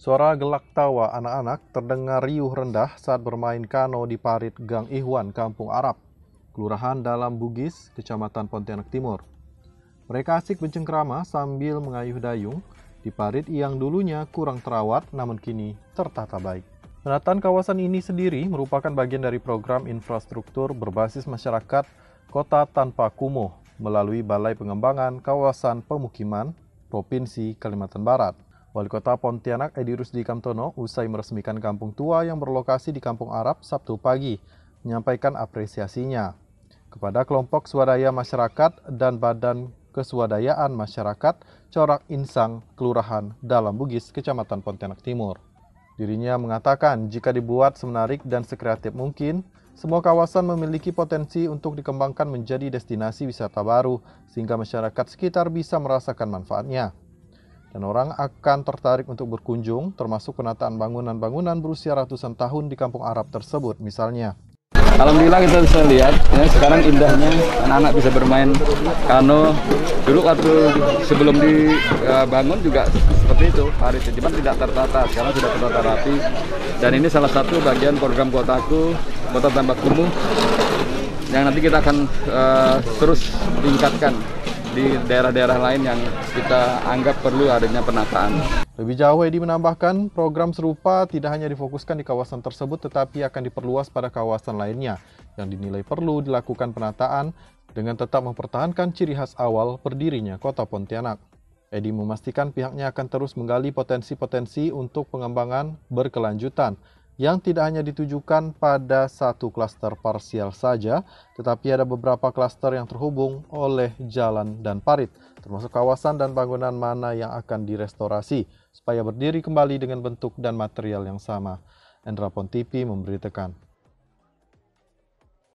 Suara gelak tawa anak-anak terdengar riuh rendah saat bermain kano di parit Gang Ihwan, Kampung Arab, Kelurahan Dalam Bugis, Kecamatan Pontianak Timur. Mereka asik bercengkrama sambil mengayuh dayung di parit yang dulunya kurang terawat namun kini tertata baik. Penataan kawasan ini sendiri merupakan bagian dari program infrastruktur berbasis masyarakat Kota Tanpa Kumuh melalui Balai Pengembangan Kawasan Pemukiman Provinsi Kalimantan Barat. Wali Kota Pontianak Edi Rusdi Kamtono usai meresmikan kampung tua yang berlokasi di Kampung Arab Sabtu pagi, menyampaikan apresiasinya kepada kelompok swadaya masyarakat dan Badan kesuadayaan Masyarakat Corak Insang, Kelurahan Dalam Bugis, Kecamatan Pontianak Timur. Dirinya mengatakan jika dibuat semenarik dan sekreatif mungkin, semua kawasan memiliki potensi untuk dikembangkan menjadi destinasi wisata baru, sehingga masyarakat sekitar bisa merasakan manfaatnya dan orang akan tertarik untuk berkunjung, termasuk penataan bangunan-bangunan berusia ratusan tahun di kampung Arab tersebut misalnya. Alhamdulillah kita bisa lihat, ya, sekarang indahnya anak-anak bisa bermain kano. Dulu waktu sebelum dibangun ya, juga seperti itu, hari Cuman tidak tertata, sekarang sudah tertata rapi. Dan ini salah satu bagian program kotaku, kota tambak kumuh, yang nanti kita akan uh, terus tingkatkan di daerah-daerah lain yang kita anggap perlu adanya penataan. Lebih jauh, Edi menambahkan, program serupa tidak hanya difokuskan di kawasan tersebut, tetapi akan diperluas pada kawasan lainnya yang dinilai perlu dilakukan penataan dengan tetap mempertahankan ciri khas awal berdirinya kota Pontianak. Edi memastikan pihaknya akan terus menggali potensi-potensi untuk pengembangan berkelanjutan, yang tidak hanya ditujukan pada satu klaster parsial saja, tetapi ada beberapa klaster yang terhubung oleh jalan dan parit, termasuk kawasan dan bangunan mana yang akan direstorasi, supaya berdiri kembali dengan bentuk dan material yang sama. Endra Pontipi memberitakan.